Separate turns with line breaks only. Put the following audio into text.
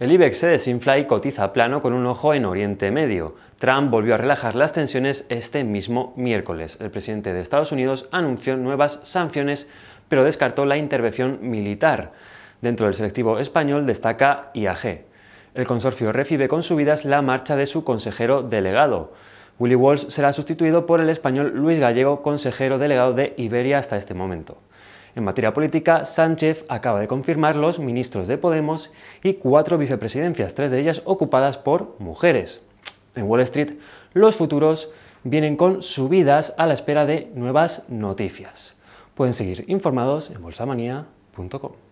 El IBEX se desinfla y cotiza plano con un ojo en Oriente Medio. Trump volvió a relajar las tensiones este mismo miércoles. El presidente de Estados Unidos anunció nuevas sanciones, pero descartó la intervención militar. Dentro del selectivo español destaca IAG. El consorcio recibe con subidas la marcha de su consejero delegado. Willy Walsh será sustituido por el español Luis Gallego, consejero delegado de Iberia hasta este momento. En materia política, Sánchez acaba de confirmar los ministros de Podemos y cuatro vicepresidencias, tres de ellas ocupadas por mujeres. En Wall Street, los futuros vienen con subidas a la espera de nuevas noticias. Pueden seguir informados en bolsamanía.com.